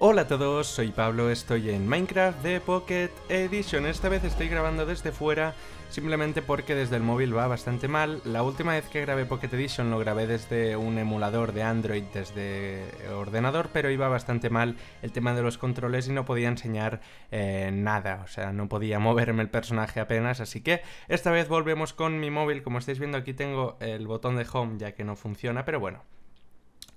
Hola a todos, soy Pablo, estoy en Minecraft de Pocket Edition. Esta vez estoy grabando desde fuera, simplemente porque desde el móvil va bastante mal. La última vez que grabé Pocket Edition lo grabé desde un emulador de Android, desde ordenador, pero iba bastante mal el tema de los controles y no podía enseñar eh, nada, o sea, no podía moverme el personaje apenas, así que esta vez volvemos con mi móvil. Como estáis viendo aquí tengo el botón de home ya que no funciona, pero bueno,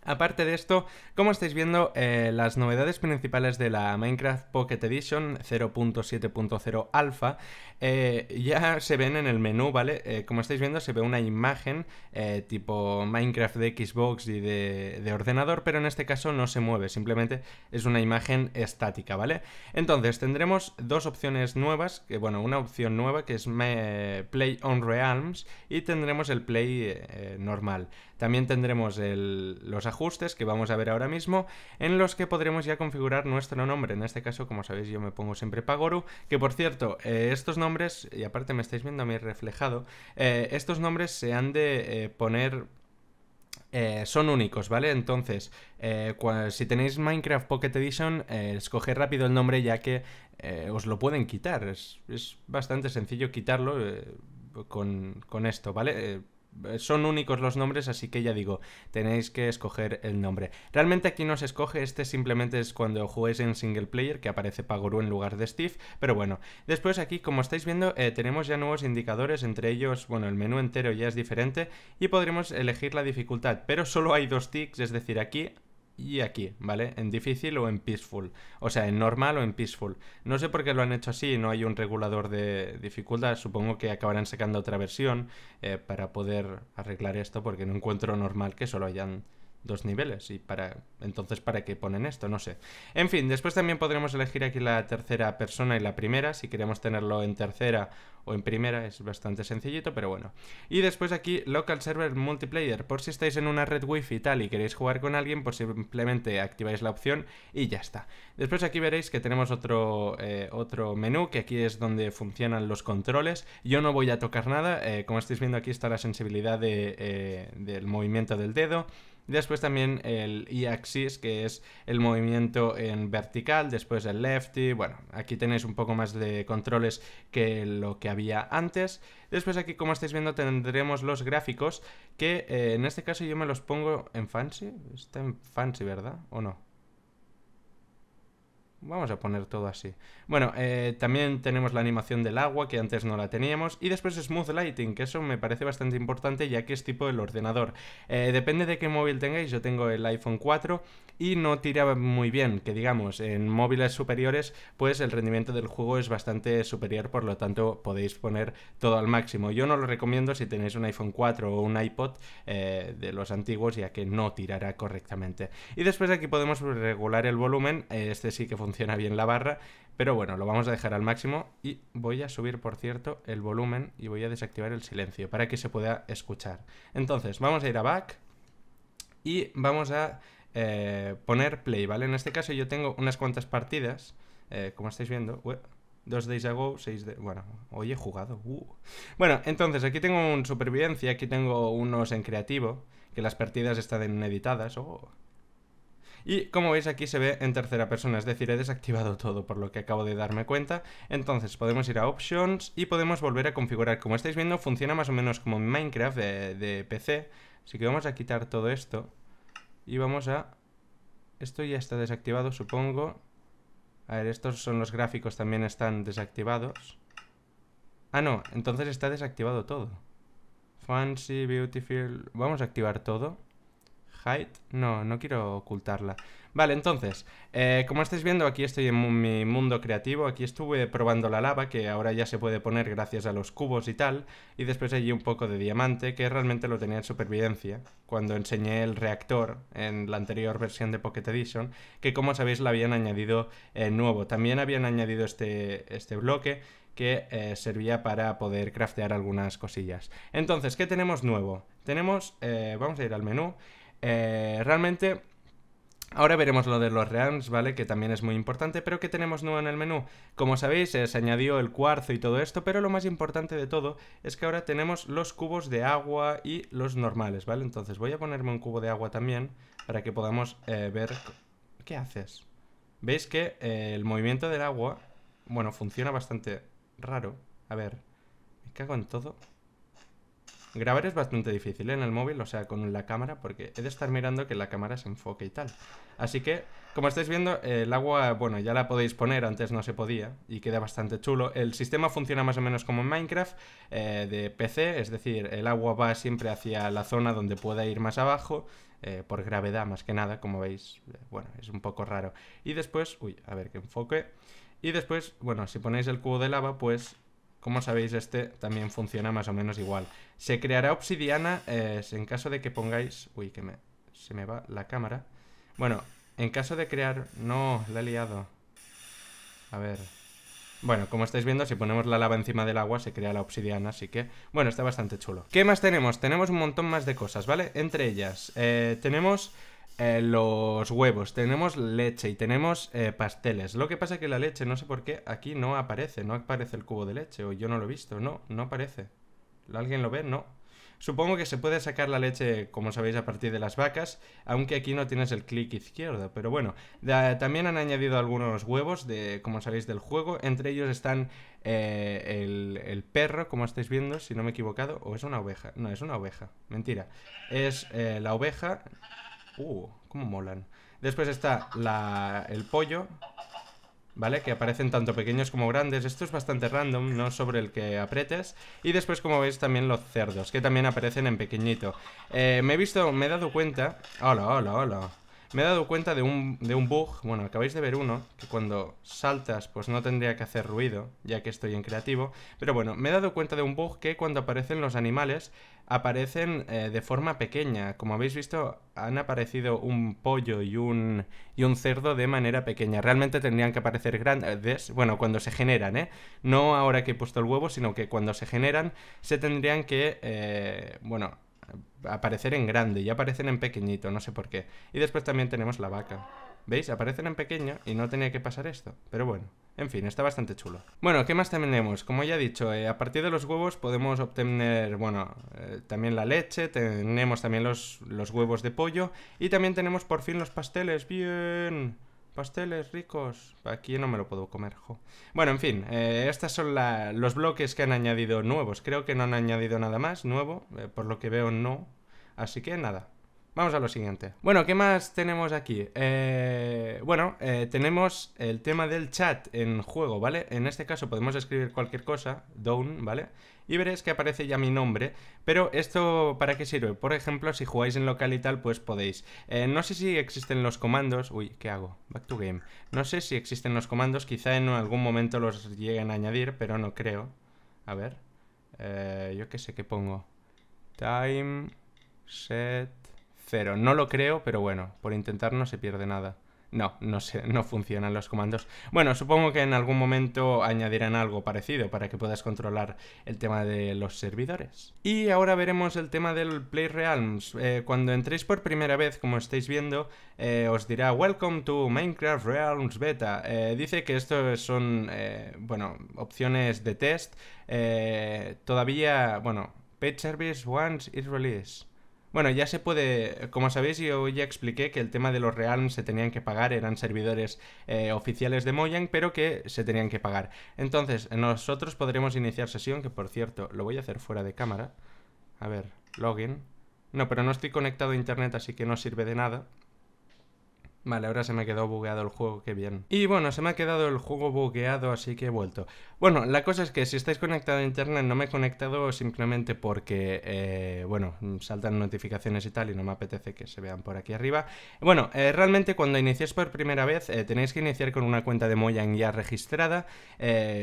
Aparte de esto, como estáis viendo, eh, las novedades principales de la Minecraft Pocket Edition 0.7.0 Alpha eh, ya se ven en el menú, ¿vale? Eh, como estáis viendo, se ve una imagen tipo Minecraft de Xbox y de, ordenador, pero en este caso no se mueve, simplemente es una imagen estática, ¿vale? Entonces, tendremos dos opciones nuevas, bueno, una opción nueva que es Play on Realms y tendremos el Play normal. También tendremos los ajustes que vamos a ver ahora mismo, en los que podremos ya configurar nuestro nombre. En este caso, como sabéis, yo me pongo siempre Pagoru, que por cierto, eh, estos nombres, y aparte me estáis viendo a mí reflejado, eh, estos nombres se han de eh, poner son únicos, ¿vale? Entonces, si tenéis Minecraft Pocket Edition, eh, rápido el nombre ya que os lo pueden quitar. Es, bastante sencillo quitarlo con, con, esto, ¿vale? Eh, son únicos los nombres, así que ya digo, tenéis que escoger el nombre. Realmente aquí no se escoge, este simplemente es cuando juguéis en single player, que aparece Paguru en lugar de Steve, pero bueno. Después aquí, como estáis viendo, eh, tenemos ya nuevos indicadores, entre ellos, bueno, el menú entero ya es diferente, y podremos elegir la dificultad, pero solo hay dos ticks, es decir, aquí y aquí, ¿vale? En difícil o en peaceful. O sea, en normal o en peaceful. No sé por qué lo han hecho así, no hay un regulador de dificultad. Supongo que acabarán sacando otra versión eh, para poder arreglar esto porque no encuentro normal que solo hayan dos niveles. Y para. Entonces, ¿para qué ponen esto? No sé. En fin, después también podremos elegir aquí la tercera persona y la primera. Si queremos tenerlo en tercera o en primera, es bastante sencillito, pero bueno. Y después aquí, Local Server Multiplayer. Por si estáis en una red wifi y tal y queréis jugar con alguien, pues simplemente activáis la opción y ya está. Después aquí veréis que tenemos otro, eh, otro menú, que aquí es donde funcionan los controles. Yo no voy a tocar nada. Eh, como estáis viendo, aquí está la sensibilidad eh, del movimiento del dedo después también el E-axis, que es el movimiento en vertical, después el lefty, bueno, aquí tenéis un poco más de controles que lo que había antes. Después aquí, como estáis viendo, tendremos los gráficos, que eh, en este caso yo me los pongo en fancy, está en fancy, ¿verdad? ¿O no? Vamos a poner todo así. Bueno, eh, también tenemos la animación del agua, que antes no la teníamos. Y después Smooth Lighting, que eso me parece bastante importante, ya que es tipo el ordenador. Eh, depende de qué móvil tengáis, yo tengo el iPhone 4 y no tira muy bien, que digamos, en móviles superiores, pues el rendimiento del juego es bastante superior, por lo tanto podéis poner todo al máximo. Yo no lo recomiendo si tenéis un iPhone 4 o un iPod eh, de los antiguos, ya que no tirará correctamente. Y después aquí podemos regular el volumen, este sí que funciona funciona bien la barra, pero bueno, lo vamos a dejar al máximo y voy a subir, por cierto, el volumen y voy a desactivar el silencio para que se pueda escuchar. Entonces, vamos a ir a back y vamos a eh, poner play, ¿vale? En este caso yo tengo unas cuantas partidas, eh, como estáis viendo, dos days ago, seis de... Bueno, hoy he jugado. Uh. Bueno, entonces aquí tengo un supervivencia, aquí tengo unos en creativo, que las partidas están editadas. o. Oh. Y como veis aquí se ve en tercera persona, es decir, he desactivado todo por lo que acabo de darme cuenta. Entonces podemos ir a Options y podemos volver a configurar. Como estáis viendo funciona más o menos como Minecraft de, de PC. Así que vamos a quitar todo esto y vamos a... Esto ya está desactivado, supongo. A ver, estos son los gráficos, también están desactivados. Ah, no, entonces está desactivado todo. Fancy, Beautiful... Vamos a activar todo. No, no quiero ocultarla. Vale, entonces, eh, como estáis viendo, aquí estoy en mi mundo creativo. Aquí estuve probando la lava, que ahora ya se puede poner gracias a los cubos y tal. Y después allí un poco de diamante, que realmente lo tenía en supervivencia, cuando enseñé el reactor en la anterior versión de Pocket Edition, que como sabéis la habían añadido eh, nuevo. También habían añadido este, este bloque, que eh, servía para poder craftear algunas cosillas. Entonces, ¿qué tenemos nuevo? Tenemos, vamos a ir al menú eh, realmente, ahora veremos lo de los reams, ¿vale? Que también es muy importante, pero ¿qué tenemos nuevo en el menú? Como sabéis, eh, se añadió el cuarzo y todo esto, pero lo más importante de todo es que ahora tenemos los cubos de agua y los normales, ¿vale? Entonces voy a ponerme un cubo de agua también para que podamos eh, ver... ¿Qué haces? Veis que el movimiento del agua, bueno, funciona bastante raro. A ver, me cago en todo. Grabar es bastante difícil ¿eh? en el móvil, o sea, con la cámara, porque he de estar mirando que la cámara se enfoque y tal. Así que, como estáis viendo, el agua, bueno, ya la podéis poner, antes no se podía, y queda bastante chulo. El sistema funciona más o menos como en Minecraft, eh, de PC, es decir, el agua va siempre hacia la zona donde pueda ir más abajo, eh, por gravedad más que nada, como veis, bueno, es un poco raro. Y después, uy, a ver que enfoque. Y después, bueno, si ponéis el cubo de lava, pues, como sabéis, este también funciona más o menos igual. Se creará obsidiana eh, en caso de que pongáis... Uy, que me... se me va la cámara. Bueno, en caso de crear... No, la he liado. A ver... Bueno, como estáis viendo, si ponemos la lava encima del agua se crea la obsidiana, así que... Bueno, está bastante chulo. ¿Qué más tenemos? Tenemos un montón más de cosas, ¿vale? Entre ellas, eh, tenemos... Eh, los huevos, tenemos leche y tenemos pasteles. Lo que pasa es que la leche, no sé por qué, aquí no aparece, no aparece el cubo de leche, o yo no lo he visto, no, no aparece. ¿Alguien lo ve? No. Supongo que se puede sacar la leche, como sabéis, a partir de las vacas, aunque aquí no tienes el clic izquierdo. Pero bueno, también han añadido algunos huevos, de, como sabéis, del juego. Entre ellos están eh, el, perro, como estáis viendo, si no me he equivocado. ¿O es una oveja? No, es una oveja. Mentira. Es eh, la oveja... ¡Uh! ¿Cómo molan? Después está el pollo, ¿vale? Que aparecen tanto pequeños como grandes. Esto es bastante random, no sobre el que apretes. Y después, como veis, también los cerdos, que también aparecen en pequeñito. Eh, me he visto, me he dado cuenta... Hola, hola, hola. Me he dado cuenta de un, de un bug, bueno, acabáis de ver uno, que cuando saltas pues no tendría que hacer ruido, ya que estoy en creativo, pero bueno, me he dado cuenta de un bug que cuando aparecen los animales aparecen eh, de forma pequeña, como habéis visto han aparecido un pollo y un, y un cerdo de manera pequeña, realmente tendrían que aparecer grandes, bueno, cuando se generan, ¿eh? No ahora que he puesto el huevo, sino que cuando se generan se tendrían que, eh, bueno, aparecer en grande y aparecen en pequeñito, no sé por qué. Y después también tenemos la vaca. ¿Veis? Aparecen en pequeño y no tenía que pasar esto. Pero bueno, en fin, está bastante chulo. Bueno, ¿qué más tenemos? Como ya he dicho, eh, a partir de los huevos podemos obtener, bueno, eh, también la leche, tenemos también los, los huevos de pollo y también tenemos por fin los pasteles. Bien. Pasteles ricos. Aquí no me lo puedo comer, jo. Bueno, en fin, eh, estos son la, los bloques que han añadido nuevos. Creo que no han añadido nada más nuevo, eh, por lo que veo no. Así que nada, Vamos a lo siguiente. Bueno, ¿qué más tenemos aquí? Eh, bueno, eh, tenemos el tema del chat en juego, ¿vale? En este caso podemos escribir cualquier cosa, down, ¿vale? Y veréis que aparece ya mi nombre, pero esto ¿para qué sirve? Por ejemplo, si jugáis en local y tal, pues podéis. Eh, no sé si existen los comandos... Uy, ¿qué hago? Back to game. No sé si existen los comandos, quizá en algún momento los lleguen a añadir, pero no creo. A ver, yo qué sé qué pongo. Time, set no lo creo, pero bueno, por intentar no se pierde nada. No, no, no funcionan los comandos. Bueno, supongo que en algún momento añadirán algo parecido para que puedas controlar el tema de los servidores. Y ahora veremos el tema del Play Realms. Eh, cuando entréis por primera vez, como estáis viendo, eh, os dirá Welcome to Minecraft Realms Beta. Eh, dice que esto son, bueno, opciones de test. todavía, bueno, Page Service Once is Released. Bueno, ya se puede, como sabéis yo ya expliqué que el tema de los realms se tenían que pagar, eran servidores eh, oficiales de Mojang, pero que se tenían que pagar. Entonces, nosotros podremos iniciar sesión, que por cierto, lo voy a hacer fuera de cámara. A ver, login. No, pero no estoy conectado a internet, así que no sirve de nada. Vale, ahora se me ha bugueado el juego, qué bien. Y bueno, se me ha quedado el juego bugueado, así que he vuelto. Bueno, la cosa es que si estáis conectados a internet no me he conectado simplemente porque, eh, bueno, saltan notificaciones y tal y no me apetece que se vean por aquí arriba. Bueno, eh, realmente cuando iniciéis por primera vez eh, tenéis que iniciar con una cuenta de Mojang ya registrada.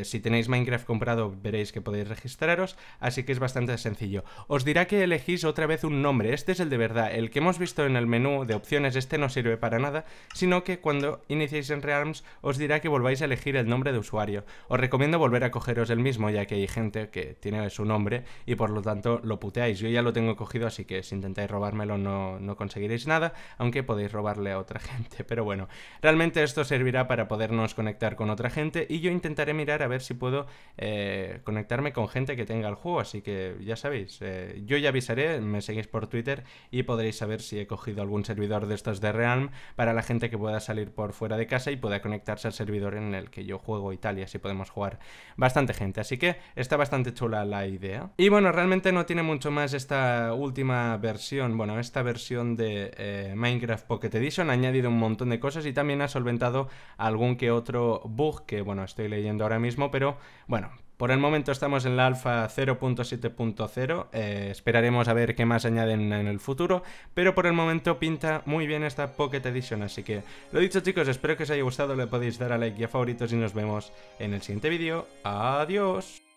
si tenéis Minecraft comprado veréis que podéis registraros, así que es bastante sencillo. Os dirá que elegís otra vez un nombre, este es el de verdad, el que hemos visto en el menú de opciones, este no sirve para nada sino que cuando iniciéis en Realms os dirá que volváis a elegir el nombre de usuario. Os recomiendo volver a cogeros el mismo, ya que hay gente que tiene su nombre y por lo tanto lo puteáis. Yo ya lo tengo cogido, así que si intentáis robármelo no, no conseguiréis nada, aunque podéis robarle a otra gente. Pero bueno, realmente esto servirá para podernos conectar con otra gente y yo intentaré mirar a ver si puedo eh, conectarme con gente que tenga el juego, así que ya sabéis, eh, yo ya avisaré, me seguís por Twitter y podréis saber si he cogido algún servidor de estos de Realm para gente que pueda salir por fuera de casa y pueda conectarse al servidor en el que yo juego Italia si así podemos jugar bastante gente. Así que está bastante chula la idea. Y bueno, realmente no tiene mucho más esta última versión, bueno, esta versión de eh, Minecraft Pocket Edition, ha añadido un montón de cosas y también ha solventado algún que otro bug que, bueno, estoy leyendo ahora mismo, pero bueno, por el momento estamos en la alfa 0.7.0, eh, esperaremos a ver qué más añaden en el futuro, pero por el momento pinta muy bien esta Pocket Edition, así que lo dicho chicos, espero que os haya gustado, le podéis dar a like y a favoritos y nos vemos en el siguiente vídeo. ¡Adiós!